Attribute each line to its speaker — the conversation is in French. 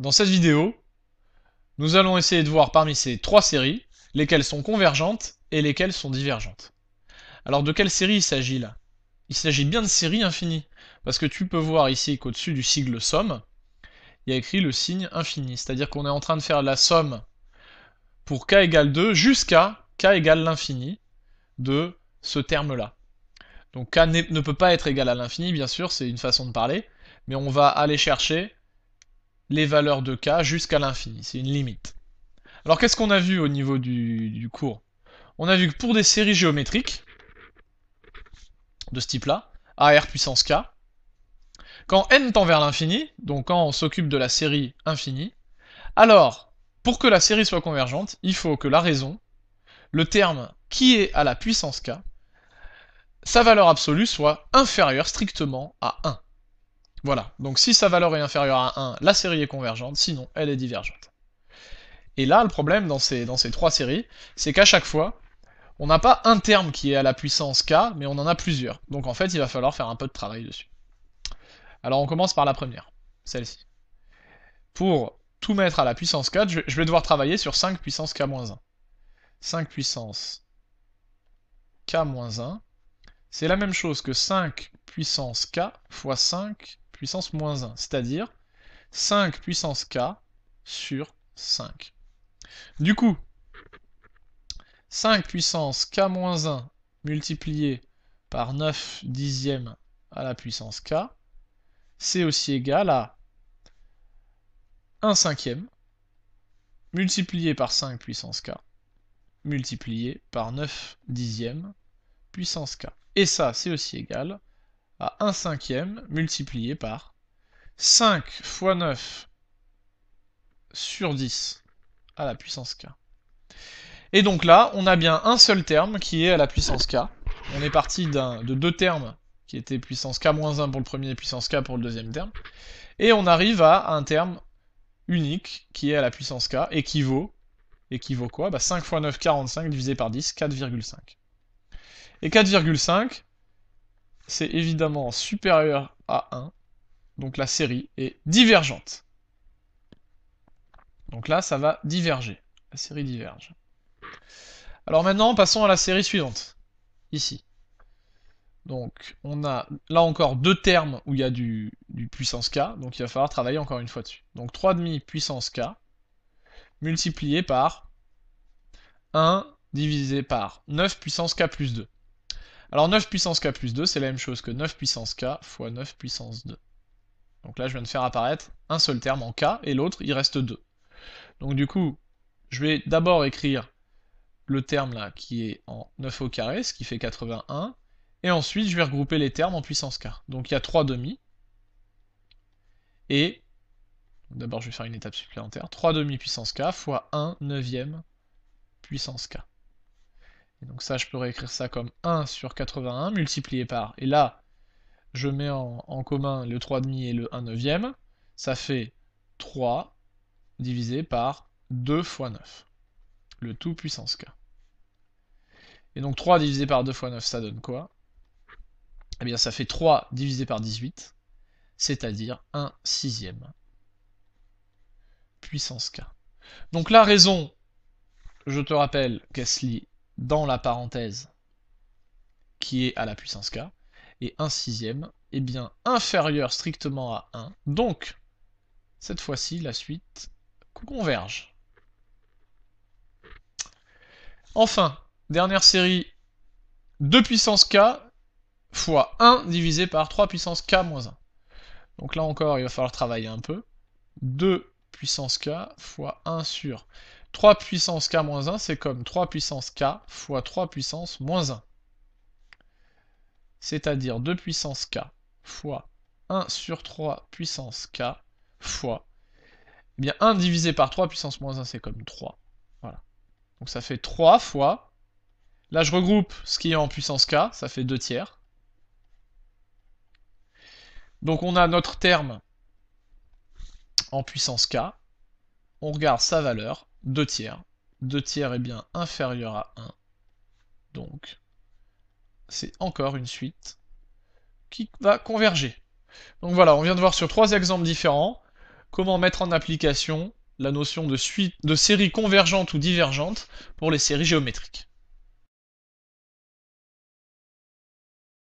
Speaker 1: Dans cette vidéo, nous allons essayer de voir parmi ces trois séries lesquelles sont convergentes et lesquelles sont divergentes. Alors de quelle série il s'agit là Il s'agit bien de séries infinies parce que tu peux voir ici qu'au-dessus du sigle somme, il y a écrit le signe infini, c'est-à-dire qu'on est en train de faire la somme pour k égale 2 jusqu'à k égale l'infini de ce terme-là. Donc k ne peut pas être égal à l'infini, bien sûr, c'est une façon de parler, mais on va aller chercher les valeurs de k jusqu'à l'infini. C'est une limite. Alors qu'est-ce qu'on a vu au niveau du, cours On a vu que pour des séries géométriques de ce type-là, AR puissance k, quand n tend vers l'infini, donc quand on s'occupe de la série infinie, alors pour que la série soit convergente, il faut que la raison, le terme qui est à la puissance k, sa valeur absolue soit inférieure strictement à 1. Voilà, donc si sa valeur est inférieure à 1, la série est convergente, sinon elle est divergente. Et là, le problème dans ces, dans ces trois séries, c'est qu'à chaque fois, on n'a pas un terme qui est à la puissance k, mais on en a plusieurs. Donc en fait, il va falloir faire un peu de travail dessus. Alors on commence par la première, celle-ci. Pour tout mettre à la puissance k, je vais devoir travailler sur 5 puissance k-1. 5 puissance k-1, c'est la même chose que 5 puissance k fois 5 puissance moins 1, c'est-à-dire 5 puissance k sur 5. Du coup, 5 puissance k moins 1 multiplié par 9 dixièmes à la puissance k, c'est aussi égal à 1 cinquième multiplié par 5 puissance k multiplié par 9 dixièmes puissance k. Et ça, c'est aussi égal à 1 cinquième multiplié par 5 fois 9 sur 10 à la puissance k. Et donc là, on a bien un seul terme qui est à la puissance k. On est parti de deux termes qui étaient puissance k-1 pour le premier et puissance k pour le deuxième terme. Et on arrive à un terme unique qui est à la puissance k et qui vaut, quoi bah 5 fois 9, 45 divisé par 10, 4,5. Et 4,5, c'est évidemment supérieur à 1, donc la série est divergente. Donc là, ça va diverger. La série diverge. Alors maintenant, passons à la série suivante. Ici. Donc, on a là encore deux termes où il y a du, puissance k, donc il va falloir travailler encore une fois dessus. Donc demi puissance k multiplié par 1 divisé par 9 puissance k plus 2. Alors 9 puissance k plus 2, c'est la même chose que 9 puissance k fois 9 puissance 2. Donc là, je viens de faire apparaître un seul terme en k, et l'autre, il reste 2. Donc du coup, je vais d'abord écrire le terme là, qui est en 9 au carré, ce qui fait 81, et ensuite, je vais regrouper les termes en puissance k. Donc il y a 3 demi, et d'abord je vais faire une étape supplémentaire, 3 demi puissance k fois 1 neuvième puissance k. Et donc ça, je peux réécrire ça comme 1 sur 81 multiplié par. Et là, je mets en, commun le 3,5 et le 1 neuvième. Ça fait 3 divisé par 2 fois 9. Le tout puissance k. Et donc 3 divisé par 2 fois 9, ça donne quoi Eh bien ça fait 3 divisé par 18, c'est-à-dire 1 sixième. Puissance k. Donc la raison, je te rappelle qu'elle dans la parenthèse qui est à la puissance k, et 1 sixième est eh bien inférieur strictement à 1. Donc, cette fois-ci, la suite converge. Enfin, dernière série, 2 puissance k fois 1 divisé par 3 puissance k moins 1. Donc là encore, il va falloir travailler un peu. 2 puissance k fois 1 sur 3 puissance k moins 1, c'est comme 3 puissance k fois 3 puissance moins 1. C'est-à-dire 2 puissance k fois 1 sur 3 puissance k fois... Eh bien, 1 divisé par 3 puissance moins 1, c'est comme 3. Voilà. Donc ça fait 3 fois... Là, je regroupe ce qui est en puissance k, ça fait 2 tiers. Donc on a notre terme en puissance k. On regarde sa valeur. 2 tiers. 2 tiers est eh bien inférieur à 1. Donc, c'est encore une suite qui va converger. Donc voilà, on vient de voir sur trois exemples différents comment mettre en application la notion de, suite, de série convergente ou divergente pour les séries géométriques.